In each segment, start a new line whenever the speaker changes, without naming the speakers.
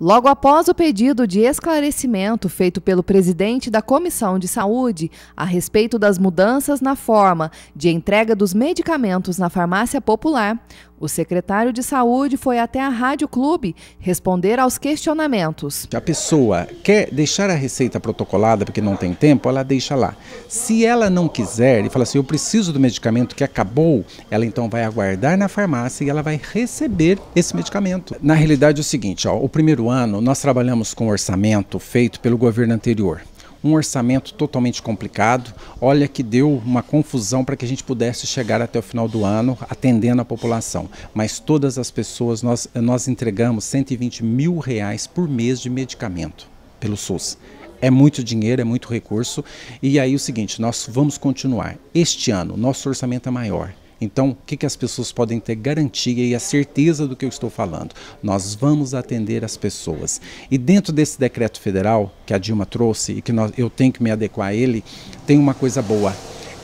Logo após o pedido de esclarecimento feito pelo presidente da Comissão de Saúde a respeito das mudanças na forma de entrega dos medicamentos na farmácia popular, o secretário de Saúde foi até a Rádio Clube responder aos questionamentos.
A pessoa quer deixar a receita protocolada porque não tem tempo, ela deixa lá. Se ela não quiser e fala assim, eu preciso do medicamento que acabou, ela então vai aguardar na farmácia e ela vai receber esse medicamento. Na realidade é o seguinte, ó, o primeiro ano nós trabalhamos com orçamento feito pelo governo anterior um orçamento totalmente complicado. Olha que deu uma confusão para que a gente pudesse chegar até o final do ano atendendo a população. Mas todas as pessoas, nós, nós entregamos 120 mil reais por mês de medicamento pelo SUS. É muito dinheiro, é muito recurso. E aí o seguinte, nós vamos continuar. Este ano, nosso orçamento é maior. Então, o que, que as pessoas podem ter garantia e a certeza do que eu estou falando? Nós vamos atender as pessoas. E dentro desse decreto federal que a Dilma trouxe e que nós, eu tenho que me adequar a ele, tem uma coisa boa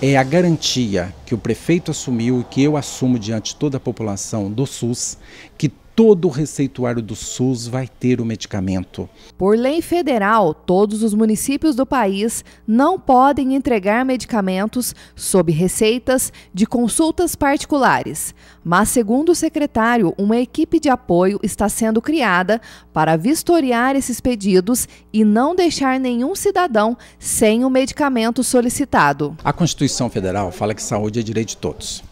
é a garantia que o prefeito assumiu e que eu assumo diante toda a população do SUS que todo o receituário do SUS vai ter o medicamento.
Por lei federal, todos os municípios do país não podem entregar medicamentos sob receitas de consultas particulares. Mas, segundo o secretário, uma equipe de apoio está sendo criada para vistoriar esses pedidos e não deixar nenhum cidadão sem o medicamento solicitado.
A Constituição Federal fala que saúde é direito de todos.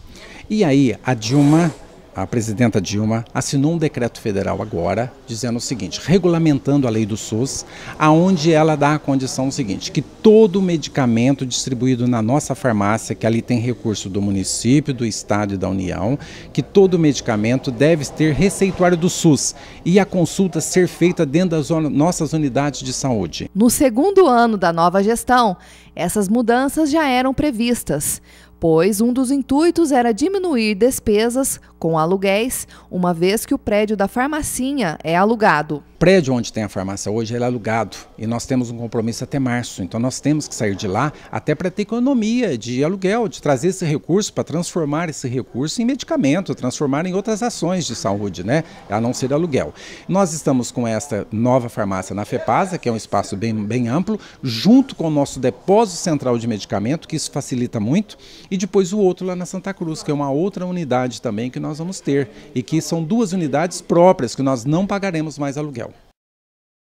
E aí, a Dilma a presidenta Dilma assinou um decreto federal agora dizendo o seguinte, regulamentando a lei do SUS, aonde ela dá a condição seguinte, que todo medicamento distribuído na nossa farmácia, que ali tem recurso do município, do estado e da União, que todo medicamento deve ter receituário do SUS e a consulta ser feita dentro das nossas unidades de saúde.
No segundo ano da nova gestão, essas mudanças já eram previstas pois um dos intuitos era diminuir despesas com aluguéis, uma vez que o prédio da farmacinha é alugado
prédio onde tem a farmácia hoje é alugado e nós temos um compromisso até março. Então nós temos que sair de lá até para ter economia de aluguel, de trazer esse recurso para transformar esse recurso em medicamento, transformar em outras ações de saúde, né? A não ser aluguel. Nós estamos com esta nova farmácia na FEPASA, que é um espaço bem, bem amplo, junto com o nosso depósito central de medicamento, que isso facilita muito, e depois o outro lá na Santa Cruz, que é uma outra unidade também que nós vamos ter e que são duas unidades próprias que nós não pagaremos mais aluguel.